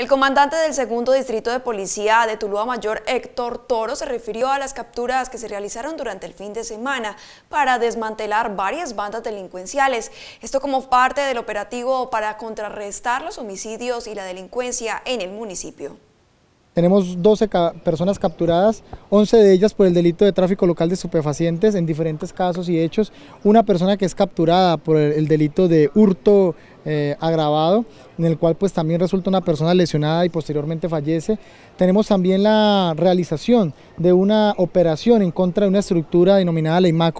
El comandante del segundo distrito de policía de Tuluá Mayor, Héctor Toro, se refirió a las capturas que se realizaron durante el fin de semana para desmantelar varias bandas delincuenciales. Esto como parte del operativo para contrarrestar los homicidios y la delincuencia en el municipio. Tenemos 12 personas capturadas, 11 de ellas por el delito de tráfico local de estupefacientes en diferentes casos y hechos, una persona que es capturada por el delito de hurto eh, agravado, en el cual pues también resulta una persona lesionada y posteriormente fallece. Tenemos también la realización de una operación en contra de una estructura denominada la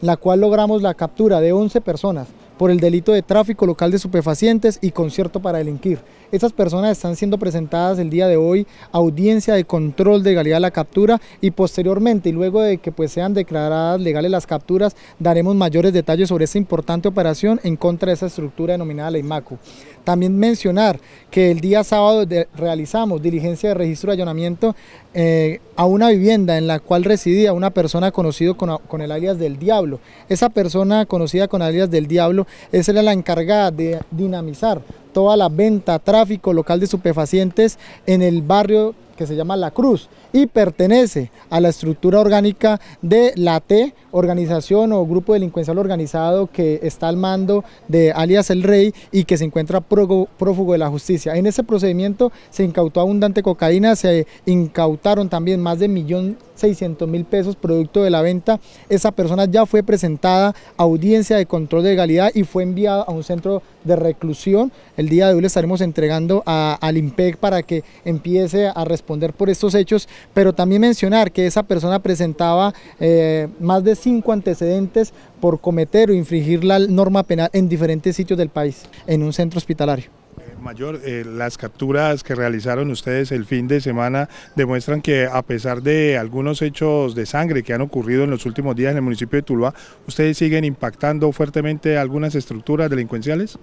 la cual logramos la captura de 11 personas por el delito de tráfico local de superfacientes y concierto para delinquir. Esas personas están siendo presentadas el día de hoy a audiencia de control de legalidad de la captura y posteriormente y luego de que pues sean declaradas legales las capturas daremos mayores detalles sobre esta importante operación en contra de esa estructura denominada la IMACU. También mencionar que el día sábado realizamos diligencia de registro de allanamiento eh, a una vivienda en la cual residía una persona conocida con, con el alias del Diablo. Esa persona conocida con alias del Diablo es la encargada de dinamizar toda la venta, tráfico local de estupefacientes en el barrio que se llama La Cruz y pertenece a la estructura orgánica de la T, organización o grupo delincuencial organizado que está al mando de alias El Rey y que se encuentra prófugo de la justicia. En ese procedimiento se incautó abundante cocaína, se incautaron también más de 1.600.000 pesos producto de la venta. Esa persona ya fue presentada a audiencia de control de legalidad y fue enviada a un centro de reclusión. El día de hoy le estaremos entregando al IMPEC para que empiece a responder por estos hechos, pero también mencionar que esa persona presentaba eh, más de cinco antecedentes por cometer o infringir la norma penal en diferentes sitios del país, en un centro hospitalario. Eh, mayor, eh, las capturas que realizaron ustedes el fin de semana demuestran que a pesar de algunos hechos de sangre que han ocurrido en los últimos días en el municipio de Tuluá, ¿ustedes siguen impactando fuertemente algunas estructuras delincuenciales?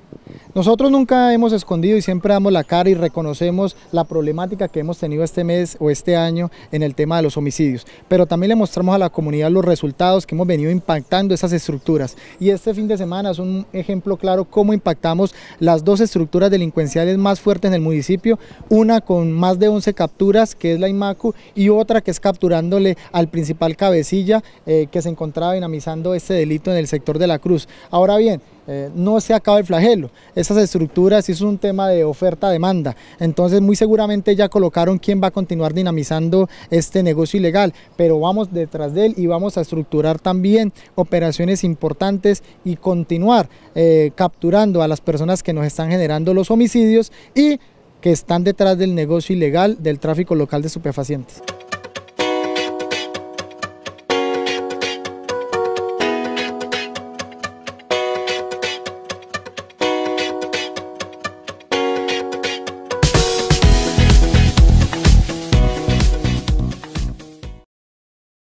Nosotros nunca hemos escondido y siempre damos la cara y reconocemos la problemática que hemos tenido este mes o este año en el tema de los homicidios, pero también le mostramos a la comunidad los resultados que hemos venido impactando esas estructuras. Y este fin de semana es un ejemplo claro cómo impactamos las dos estructuras delincuenciales más fuertes en el municipio, una con más de 11 capturas, que es la IMACU, y otra que es capturándole al principal cabecilla eh, que se encontraba dinamizando este delito en el sector de la Cruz. Ahora bien, eh, no se acaba el flagelo. Esas estructuras es un tema de oferta-demanda. Entonces muy seguramente ya colocaron quién va a continuar dinamizando este negocio ilegal, pero vamos detrás de él y vamos a estructurar también operaciones importantes y continuar eh, capturando a las personas que nos están generando los homicidios y que están detrás del negocio ilegal del tráfico local de superfacientes.